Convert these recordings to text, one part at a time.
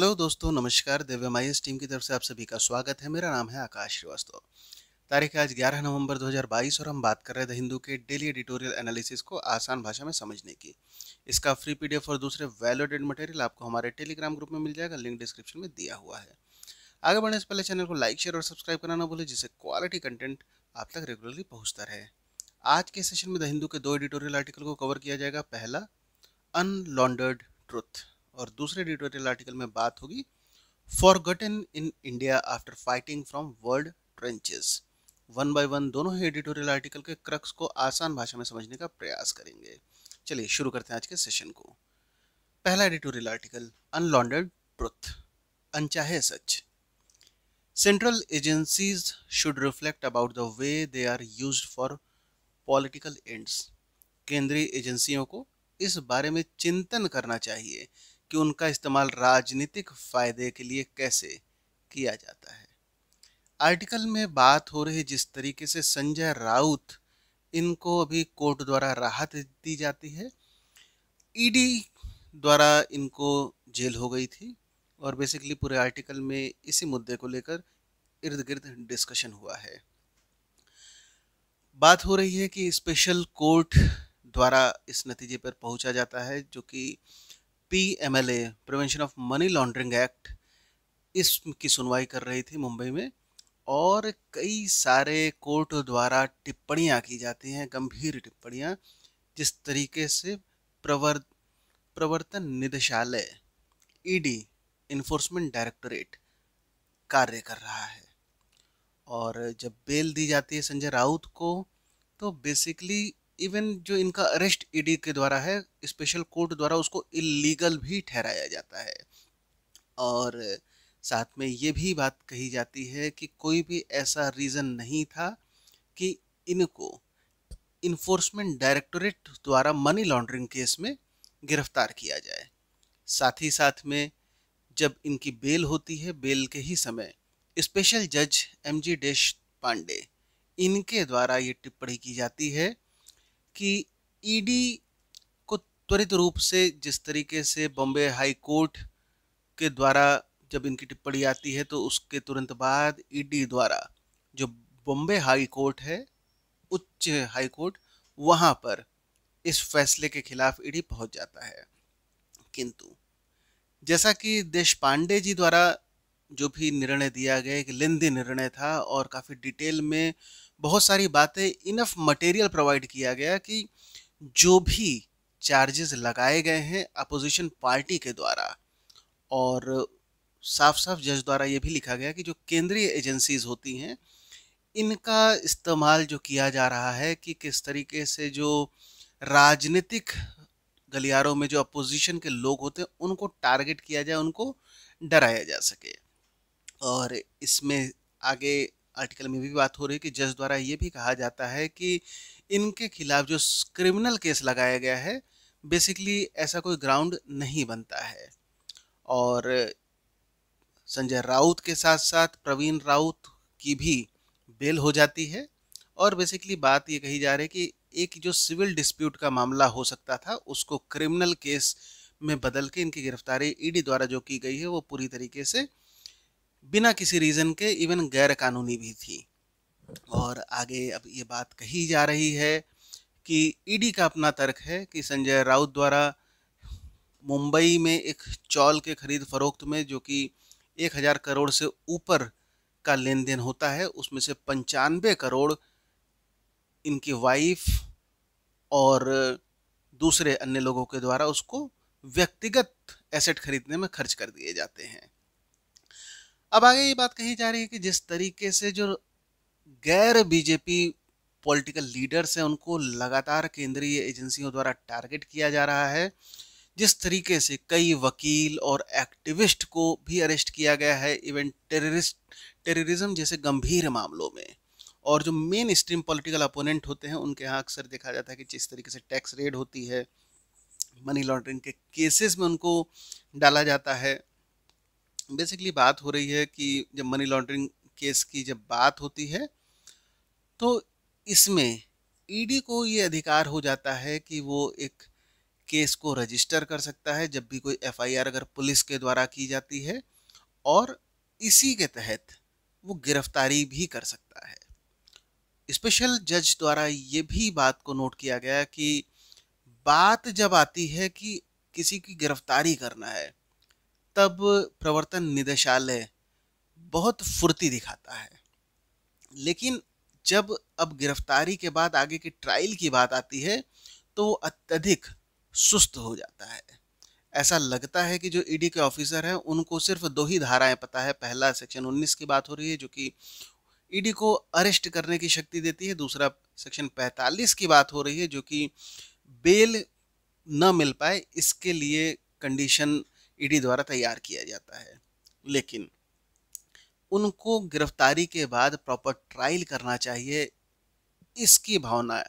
hello दोस्तों नमस्कार दिव्य माइस टीम की तरफ से आप सभी का स्वागत है मेरा नाम है आकाश श्रीवास्तव तारीख आज 11 नवंबर 2022 और हम बात कर रहे थे हिंदू के डेली एडिटोरियल एनालिसिस को आसान भाषा में समझने की इसका फ्री पीडीएफ और दूसरे वैल्यूडेड मटेरियल आपको हमारे टेलीग्राम ग्रुप में मिल जाएगा लिंक डिस्क्रिप्शन में दिया हुआ है आगे बढ़ने से पहले चैनल को लाइक शेयर और सब्सक्राइब करना ना जिससे क्वालिटी कंटेंट आप तक रेगुलरली पहुँचता रहे आज के सेशन में द हिंदू के दो एडिटोरियल आर्टिकल को कवर किया जाएगा पहला अनलॉन्डर्ड ट्रुथ और दूसरे डिटोरियल आर्टिकल में बात होगी forgotten in India after fighting from world trenches one by one दोनों ही एडिटोरियल आर्टिकल के क्रक्स को आसान भाषा में समझने का प्रयास करेंगे चलिए शुरू करते हैं आज के सेशन को पहला एडिटोरियल आर्टिकल अनलॉन्डेड ट्रुथ अनचाहे सच central agencies should reflect about the way they are use for political ends केंद्रीय एजेंसियों को इस बारे में चिंतन करना चाहिए कि उनका इस्तेमाल राजनीतिक फ़ायदे के लिए कैसे किया जाता है आर्टिकल में बात हो रही जिस तरीके से संजय राउत इनको अभी कोर्ट द्वारा राहत दी जाती है ईडी द्वारा इनको जेल हो गई थी और बेसिकली पूरे आर्टिकल में इसी मुद्दे को लेकर इर्द गिर्द डिस्कशन हुआ है बात हो रही है कि स्पेशल कोर्ट द्वारा इस नतीजे पर पहुंचा जाता है जो कि P M L A prevention of money laundering act इसकी सुनवाई कर रही थी मुंबई में और कई सारे कोर्ट द्वारा टिप्पणियां की जाती हैं गंभीर टिप्पणियां जिस तरीके से प्रवर प्रवर्तन निदेशालय ईडी इन्फोर्समेंट डायरेक्टोरेट कार्य कर रहा है और जब बेल दी जाती है संजय राउत को तो बेसिकली इवन जो इनका अरेस्ट ईडी e के द्वारा है स्पेशल कोर्ट द्वारा उसको इलीगल भी ठहराया जाता है और साथ में ये भी बात कही जाती है कि कोई भी ऐसा रीज़न नहीं था कि इनको इन्फोर्समेंट डायरेक्टोरेट द्वारा मनी लॉन्ड्रिंग केस में गिरफ्तार किया जाए साथ ही साथ में जब इनकी बेल होती है बेल के ही समय स्पेशल जज एम जी डेश पांडे इनके द्वारा ये टिप्पणी की जाती है कि ईडी e को त्वरित रूप से जिस तरीके से बॉम्बे हाई कोर्ट के द्वारा जब इनकी टिप्पणी आती है तो उसके तुरंत बाद ईडी e द्वारा जो बॉम्बे हाई कोर्ट है उच्च हाई कोर्ट वहाँ पर इस फैसले के खिलाफ ईडी e पहुँच जाता है किंतु जैसा कि देश पांडे जी द्वारा जो भी निर्णय दिया गया एक लेंदी निर्णय था और काफ़ी डिटेल में बहुत सारी बातें इनफ मटेरियल प्रोवाइड किया गया कि जो भी चार्जेस लगाए गए हैं अपोजिशन पार्टी के द्वारा और साफ साफ जज द्वारा ये भी लिखा गया कि जो केंद्रीय एजेंसीज होती हैं इनका इस्तेमाल जो किया जा रहा है कि किस तरीके से जो राजनीतिक गलियारों में जो अपोजिशन के लोग होते हैं उनको टारगेट किया जाए उनको डराया जा सके और इसमें आगे आर्टिकल में भी बात हो रही है कि जज द्वारा ये भी कहा जाता है कि इनके खिलाफ जो क्रिमिनल केस लगाया गया है बेसिकली ऐसा कोई ग्राउंड नहीं बनता है और संजय राउत के साथ साथ प्रवीण राउत की भी बेल हो जाती है और बेसिकली बात ये कही जा रही है कि एक जो सिविल डिस्प्यूट का मामला हो सकता था उसको क्रिमिनल केस में बदल के इनकी गिरफ्तारी ईडी द्वारा जो की गई है वो पूरी तरीके से बिना किसी रीज़न के इवन गैर कानूनी भी थी और आगे अब ये बात कही जा रही है कि ईडी e का अपना तर्क है कि संजय राउत द्वारा मुंबई में एक चौल के खरीद फरोख्त में जो कि एक हज़ार करोड़ से ऊपर का लेन देन होता है उसमें से पंचानवे करोड़ इनकी वाइफ और दूसरे अन्य लोगों के द्वारा उसको व्यक्तिगत एसेट खरीदने में खर्च कर दिए जाते हैं अब आगे ये बात कही जा रही है कि जिस तरीके से जो गैर बीजेपी पॉलिटिकल लीडर्स हैं उनको लगातार केंद्रीय एजेंसियों द्वारा टारगेट किया जा रहा है जिस तरीके से कई वकील और एक्टिविस्ट को भी अरेस्ट किया गया है इवन टेररिस्ट टेररिज्म जैसे गंभीर मामलों में और जो मेन स्ट्रीम पॉलिटिकल अपोनेंट होते हैं उनके यहाँ अक्सर देखा जाता है कि जिस तरीके से टैक्स रेड होती है मनी लॉन्ड्रिंग के केसेस में उनको डाला जाता है बेसिकली बात हो रही है कि जब मनी लॉन्ड्रिंग केस की जब बात होती है तो इसमें ईडी e को ये अधिकार हो जाता है कि वो एक केस को रजिस्टर कर सकता है जब भी कोई एफआईआर अगर पुलिस के द्वारा की जाती है और इसी के तहत वो गिरफ्तारी भी कर सकता है स्पेशल जज द्वारा ये भी बात को नोट किया गया कि बात जब आती है कि किसी की गिरफ्तारी करना है तब प्रवर्तन निदेशालय बहुत फुर्ती दिखाता है लेकिन जब अब गिरफ्तारी के बाद आगे की ट्रायल की बात आती है तो वो अत्यधिक सुस्त हो जाता है ऐसा लगता है कि जो ईडी e के ऑफिसर हैं उनको सिर्फ दो ही धाराएं पता है पहला सेक्शन 19 की बात हो रही है जो कि ईडी e को अरेस्ट करने की शक्ति देती है दूसरा सेक्शन 45 की बात हो रही है जो कि बेल न मिल पाए इसके लिए कंडीशन ईडी द्वारा तैयार किया जाता है लेकिन उनको गिरफ्तारी के बाद प्रॉपर ट्रायल करना चाहिए इसकी भावना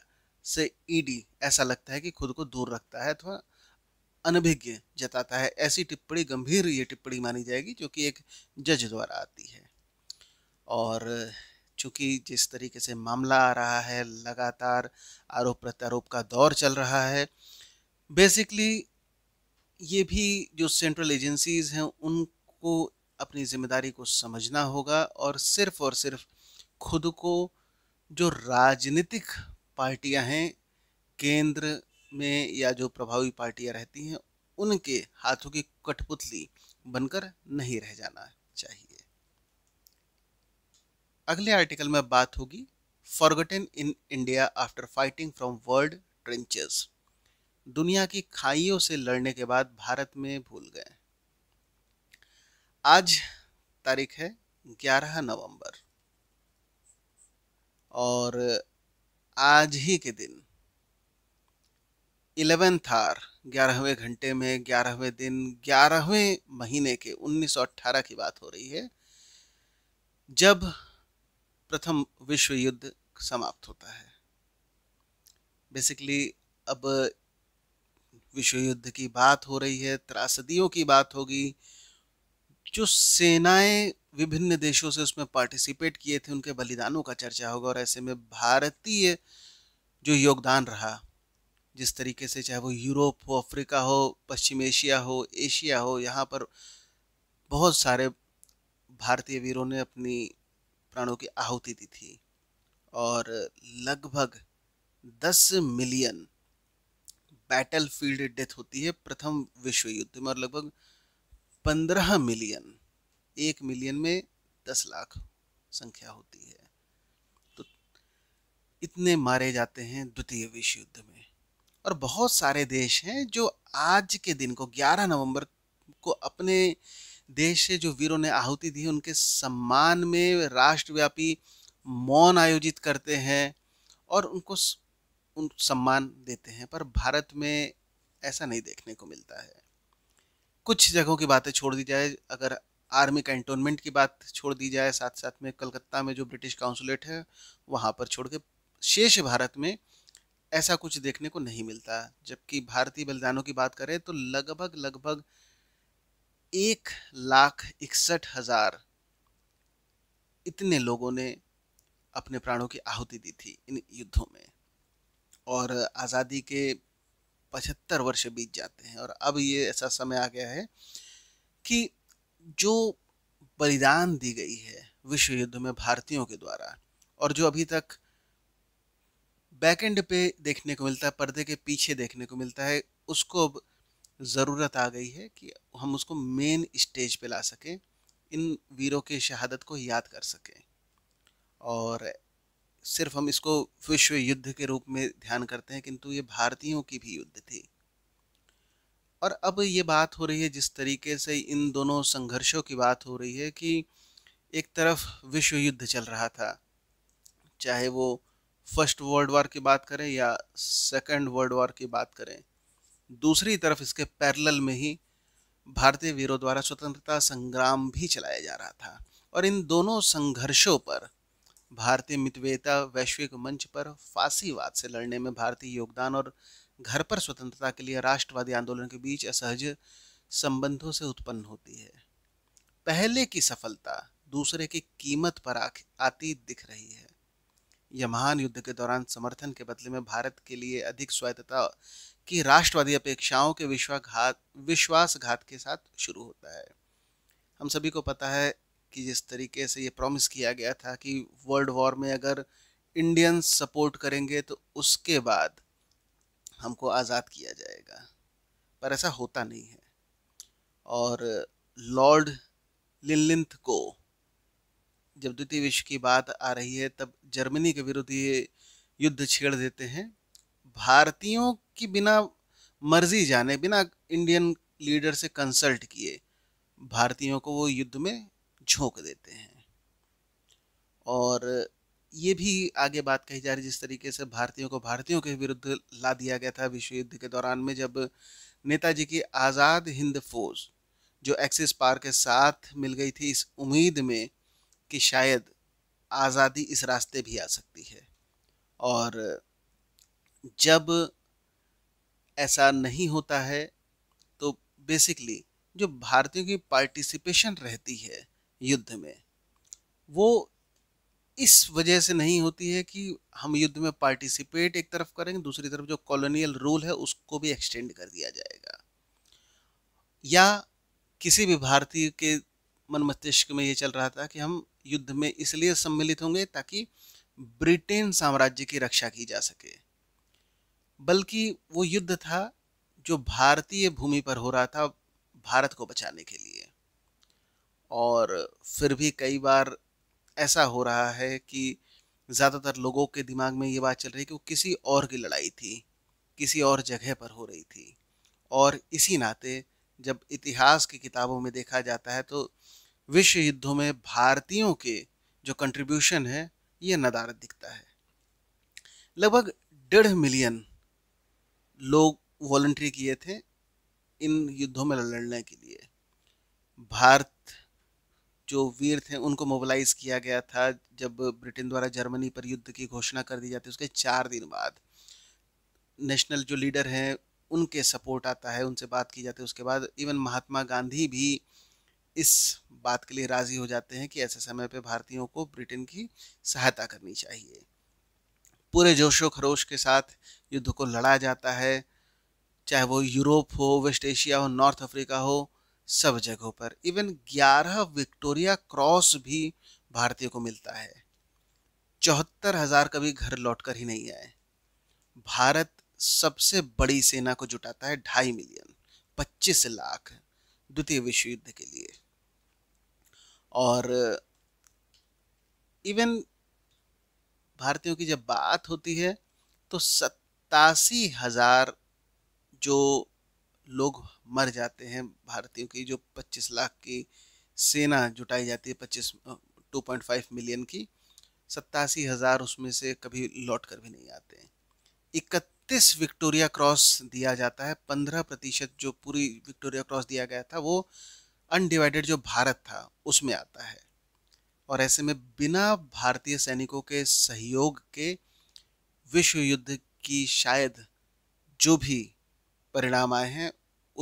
से ईडी ऐसा लगता है कि खुद को दूर रखता है अथवा अनभिज्ञ जताता है ऐसी टिप्पणी गंभीर ये टिप्पणी मानी जाएगी जो कि एक जज द्वारा आती है और चूंकि जिस तरीके से मामला आ रहा है लगातार आरोप प्रत्यारोप का दौर चल रहा है बेसिकली ये भी जो सेंट्रल एजेंसीज हैं उनको अपनी जिम्मेदारी को समझना होगा और सिर्फ और सिर्फ खुद को जो राजनीतिक पार्टियां हैं केंद्र में या जो प्रभावी पार्टियां रहती हैं उनके हाथों की कठपुतली बनकर नहीं रह जाना चाहिए अगले आर्टिकल में बात होगी forgotten in India after fighting from world trenches दुनिया की खाइयों से लड़ने के बाद भारत में भूल गए आज तारीख है 11 नवंबर और आज ही के दिन इलेवेंथ आर ग्यारहवें घंटे में ग्यारहवें दिन ग्यारहवें महीने के 1918 की बात हो रही है जब प्रथम विश्व युद्ध समाप्त होता है बेसिकली अब विश्व युद्ध की बात हो रही है त्रासदियों की बात होगी जो सेनाएं विभिन्न देशों से उसमें पार्टिसिपेट किए थे उनके बलिदानों का चर्चा होगा और ऐसे में भारतीय जो योगदान रहा जिस तरीके से चाहे वो यूरोप हो अफ्रीका हो पश्चिम एशिया हो एशिया हो यहाँ पर बहुत सारे भारतीय वीरों ने अपनी प्राणों की आहुति दी थी और लगभग दस मिलियन बैटल फील्ड डेथ होती है प्रथम विश्व युद्ध में और लगभग पंद्रह मिलियन एक मिलियन में दस लाख संख्या होती है तो इतने मारे जाते हैं द्वितीय विश्व युद्ध में और बहुत सारे देश हैं जो आज के दिन को 11 नवंबर को अपने देश से जो वीरों ने आहुति दी उनके सम्मान में राष्ट्रव्यापी मौन आयोजित करते हैं और उनको उन सम्मान देते हैं पर भारत में ऐसा नहीं देखने को मिलता है कुछ जगहों की बातें छोड़ दी जाए अगर आर्मी कैंटोनमेंट की बात छोड़ दी जाए साथ साथ में कलकत्ता में जो ब्रिटिश काउंसुलेट है वहाँ पर छोड़ के शेष भारत में ऐसा कुछ देखने को नहीं मिलता जबकि भारतीय बलिदानों की बात करें तो लगभग लगभग एक लाख इकसठ हज़ार इतने लोगों ने अपने प्राणों की आहुति दी थी इन युद्धों में और आज़ादी के पचहत्तर वर्ष बीत जाते हैं और अब ये ऐसा समय आ गया है कि जो बलिदान दी गई है विश्व युद्ध में भारतीयों के द्वारा और जो अभी तक बैकएंड पे देखने को मिलता है पर्दे के पीछे देखने को मिलता है उसको अब ज़रूरत आ गई है कि हम उसको मेन स्टेज पे ला सकें इन वीरों के शहादत को याद कर सकें और सिर्फ हम इसको विश्व युद्ध के रूप में ध्यान करते हैं किंतु ये भारतीयों की भी युद्ध थी और अब ये बात हो रही है जिस तरीके से इन दोनों संघर्षों की बात हो रही है कि एक तरफ विश्व युद्ध चल रहा था चाहे वो फर्स्ट वर्ल्ड वॉर की बात करें या सेकंड वर्ल्ड वॉर की बात करें दूसरी तरफ इसके पैरल में ही भारतीय वीरों द्वारा स्वतंत्रता संग्राम भी चलाया जा रहा था और इन दोनों संघर्षों पर भारतीय मितवेता वैश्विक मंच पर फांसीवाद से लड़ने में भारतीय योगदान और घर पर स्वतंत्रता के लिए राष्ट्रवादी आंदोलन के बीच असहज संबंधों से उत्पन्न होती है पहले की सफलता दूसरे की कीमत पर आती दिख रही है यह महान युद्ध के दौरान समर्थन के बदले में भारत के लिए अधिक स्वायत्तता की राष्ट्रवादी अपेक्षाओं के विश्वाघात विश्वासघात के साथ शुरू होता है हम सभी को पता है कि जिस तरीके से ये प्रॉमिस किया गया था कि वर्ल्ड वॉर में अगर इंडियन सपोर्ट करेंगे तो उसके बाद हमको आज़ाद किया जाएगा पर ऐसा होता नहीं है और लॉर्ड लिनलिंथ को जब द्वितीय विश्व की बात आ रही है तब जर्मनी के विरुद्ध ये युद्ध छेड़ देते हैं भारतीयों की बिना मर्जी जाने बिना इंडियन लीडर से कंसल्ट किए भारतीयों को वो युद्ध में झोंक देते हैं और ये भी आगे बात कही जा रही जिस तरीके से भारतीयों को भारतीयों के विरुद्ध ला दिया गया था विश्व युद्ध के दौरान में जब नेताजी की आज़ाद हिंद फौज जो एक्सिस पार के साथ मिल गई थी इस उम्मीद में कि शायद आज़ादी इस रास्ते भी आ सकती है और जब ऐसा नहीं होता है तो बेसिकली जो भारतीयों की पार्टिसिपेशन रहती है युद्ध में वो इस वजह से नहीं होती है कि हम युद्ध में पार्टिसिपेट एक तरफ करेंगे दूसरी तरफ जो कॉलोनियल रूल है उसको भी एक्सटेंड कर दिया जाएगा या किसी भी भारतीय के मन मस्तिष्क में ये चल रहा था कि हम युद्ध में इसलिए सम्मिलित होंगे ताकि ब्रिटेन साम्राज्य की रक्षा की जा सके बल्कि वो युद्ध था जो भारतीय भूमि पर हो रहा था भारत को बचाने के लिए और फिर भी कई बार ऐसा हो रहा है कि ज़्यादातर लोगों के दिमाग में ये बात चल रही है कि वो किसी और की लड़ाई थी किसी और जगह पर हो रही थी और इसी नाते जब इतिहास की किताबों में देखा जाता है तो विश्व युद्धों में भारतीयों के जो कंट्रीब्यूशन है ये नदारत दिखता है लगभग डेढ़ मिलियन लोग वॉल्ट्री किए थे इन युद्धों में लड़ने के लिए भारत जो वीर थे उनको मोबिलाइज किया गया था जब ब्रिटेन द्वारा जर्मनी पर युद्ध की घोषणा कर दी जाती है उसके चार दिन बाद नेशनल जो लीडर हैं उनके सपोर्ट आता है उनसे बात की जाती है उसके बाद इवन महात्मा गांधी भी इस बात के लिए राज़ी हो जाते हैं कि ऐसे समय पर भारतीयों को ब्रिटेन की सहायता करनी चाहिए पूरे जोशो खरोश के साथ युद्ध को लड़ा जाता है चाहे वो यूरोप हो वेस्ट एशिया हो नॉर्थ अफ्रीका हो सब जगहों पर इवन ग्यारह विक्टोरिया क्रॉस भी भारतीयों को मिलता है चौहत्तर हजार कभी घर लौटकर ही नहीं आए भारत सबसे बड़ी सेना को जुटाता है ढाई मिलियन पच्चीस लाख द्वितीय विश्व युद्ध के लिए और इवन भारतीयों की जब बात होती है तो सत्तासी हजार जो लोग मर जाते हैं भारतीयों की जो 25 लाख की सेना जुटाई जाती है 25 2.5 मिलियन की सत्तासी हज़ार उसमें से कभी लौट कर भी नहीं आते हैं इकतीस विक्टोरिया क्रॉस दिया जाता है पंद्रह प्रतिशत जो पूरी विक्टोरिया क्रॉस दिया गया था वो अनडिवाइडेड जो भारत था उसमें आता है और ऐसे में बिना भारतीय सैनिकों के सहयोग के विश्व युद्ध की शायद जो भी परिणाम आए हैं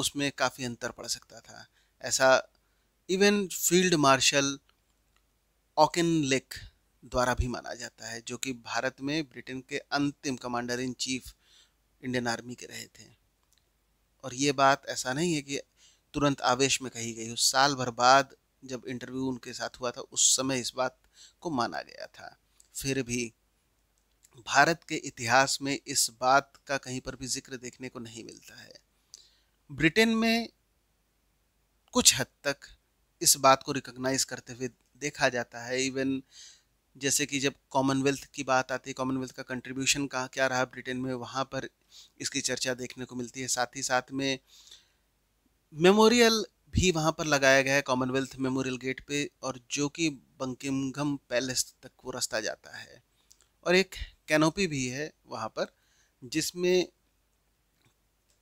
उसमें काफ़ी अंतर पड़ सकता था ऐसा even field marshal Auchinleck द्वारा भी माना जाता है जो कि भारत में ब्रिटेन के अंतिम commander in chief Indian army के रहे थे और ये बात ऐसा नहीं है कि तुरंत आवेश में कही गई उस साल भर बाद जब इंटरव्यू उनके साथ हुआ था उस समय इस बात को माना गया था फिर भी भारत के इतिहास में इस बात का कहीं पर भी जिक्र देखने को नहीं मिलता है ब्रिटेन में कुछ हद तक इस बात को रिकॉग्नाइज करते हुए देखा जाता है इवन जैसे कि जब कॉमनवेल्थ की बात आती है कॉमनवेल्थ का कंट्रीब्यूशन कहाँ क्या रहा ब्रिटेन में वहाँ पर इसकी चर्चा देखने को मिलती है साथ ही साथ में मेमोरियल भी वहाँ पर लगाया गया है कॉमनवेल्थ मेमोरियल गेट पे और जो कि बंकिमघम पैलेस तक वो रास्ता जाता है और एक कैनोपी भी है वहाँ पर जिसमें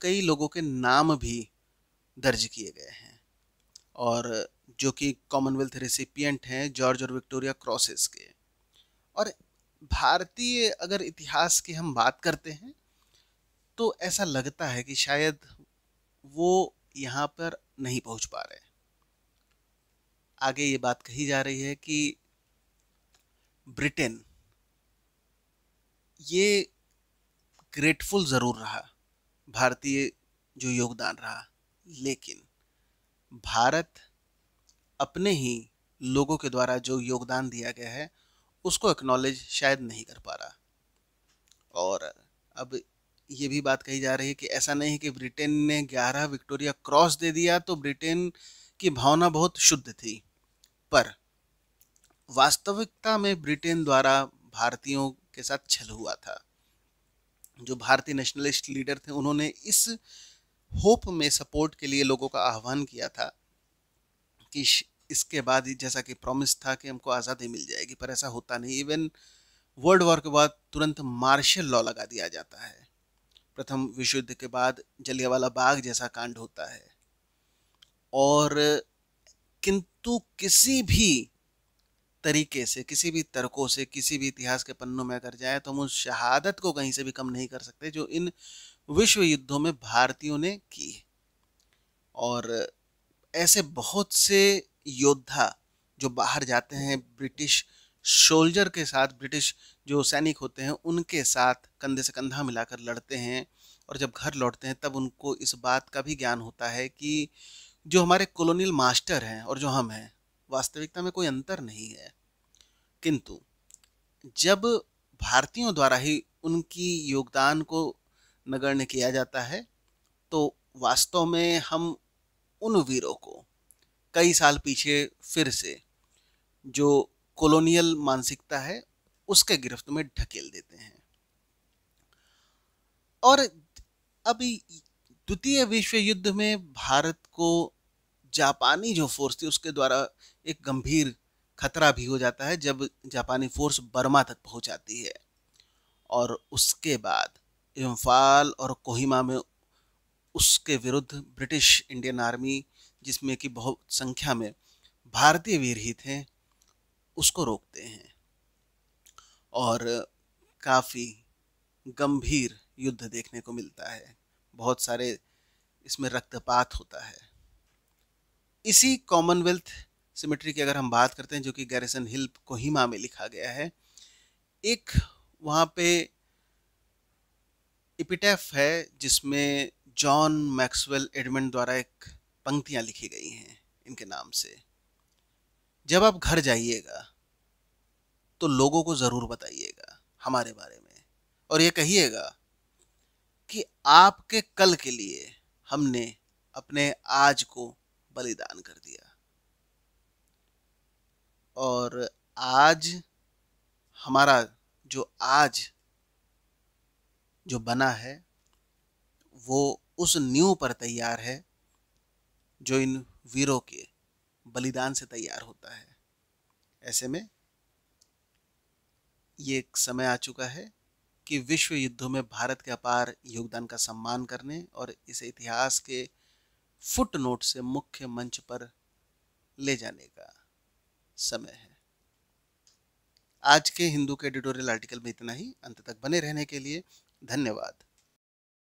कई लोगों के नाम भी दर्ज किए गए हैं और जो कि कॉमनवेल्थ रेसिपियंट हैं जॉर्ज और विक्टोरिया क्रॉसेस के और भारतीय अगर इतिहास की हम बात करते हैं तो ऐसा लगता है कि शायद वो यहाँ पर नहीं पहुँच पा रहे आगे ये बात कही जा रही है कि ब्रिटेन ये ग्रेटफुल ज़रूर रहा भारतीय जो योगदान रहा लेकिन भारत अपने ही लोगों के द्वारा जो योगदान दिया गया है उसको एक्नॉलेज शायद नहीं कर पा रहा और अब ये भी बात कही जा रही है कि ऐसा नहीं है कि ब्रिटेन ने 11 विक्टोरिया क्रॉस दे दिया तो ब्रिटेन की भावना बहुत शुद्ध थी पर वास्तविकता में ब्रिटेन द्वारा भारतीयों के साथ छल हुआ था जो भारतीय नेशनलिस्ट लीडर थे उन्होंने इस होप में सपोर्ट के लिए लोगों का आह्वान किया था कि इसके बाद जैसा कि प्रॉमिस था कि हमको आज़ादी मिल जाएगी पर ऐसा होता नहीं इवन वर्ल्ड वॉर के बाद तुरंत मार्शल लॉ लगा दिया जाता है प्रथम विश्व युद्ध के बाद जलियावाला बाग जैसा कांड होता है और किंतु किसी भी तरीके से किसी भी तर्कों से किसी भी इतिहास के पन्नों में अगर जाए तो हम उस शहादत को कहीं से भी कम नहीं कर सकते जो इन विश्व युद्धों में भारतीयों ने की और ऐसे बहुत से योद्धा जो बाहर जाते हैं ब्रिटिश सोल्जर के साथ ब्रिटिश जो सैनिक होते हैं उनके साथ कंधे से कंधा मिलाकर लड़ते हैं और जब घर लौटते हैं तब उनको इस बात का भी ज्ञान होता है कि जो हमारे कॉलोनियल मास्टर हैं और जो हम हैं वास्तविकता में कोई अंतर नहीं है किंतु जब भारतीयों द्वारा ही उनकी योगदान को नगण्य किया जाता है तो वास्तव में हम उन वीरों को कई साल पीछे फिर से जो कॉलोनियल मानसिकता है उसके गिरफ्त में ढकेल देते हैं और अभी द्वितीय विश्व युद्ध में भारत को जापानी जो फोर्स थी उसके द्वारा एक गंभीर खतरा भी हो जाता है जब जापानी फोर्स बर्मा तक पहुंच जाती है और उसके बाद इम्फाल और कोहिमा में उसके विरुद्ध ब्रिटिश इंडियन आर्मी जिसमें कि बहुत संख्या में भारतीय वीर ही थे उसको रोकते हैं और काफ़ी गंभीर युद्ध देखने को मिलता है बहुत सारे इसमें रक्तपात होता है इसी कॉमनवेल्थ सिमेट्री की अगर हम बात करते हैं जो कि गैरिसन हिल कोहिमा में लिखा गया है एक वहाँ पे इपिटेफ है जिसमें जॉन मैक्सवेल एडमंड द्वारा एक पंक्तियाँ लिखी गई हैं इनके नाम से जब आप घर जाइएगा तो लोगों को ज़रूर बताइएगा हमारे बारे में और ये कहिएगा कि आपके कल के लिए हमने अपने आज को बलिदान कर दिया और आज हमारा जो आज जो बना है वो उस न्यू पर तैयार है जो इन वीरों के बलिदान से तैयार होता है ऐसे में ये एक समय आ चुका है कि विश्व युद्धों में भारत के अपार योगदान का सम्मान करने और इसे इतिहास के फुटनोट से मुख्य मंच पर ले जाने का समय है आज के हिंदू के एडिटोरियल आर्टिकल में इतना ही अंत तक बने रहने के लिए धन्यवाद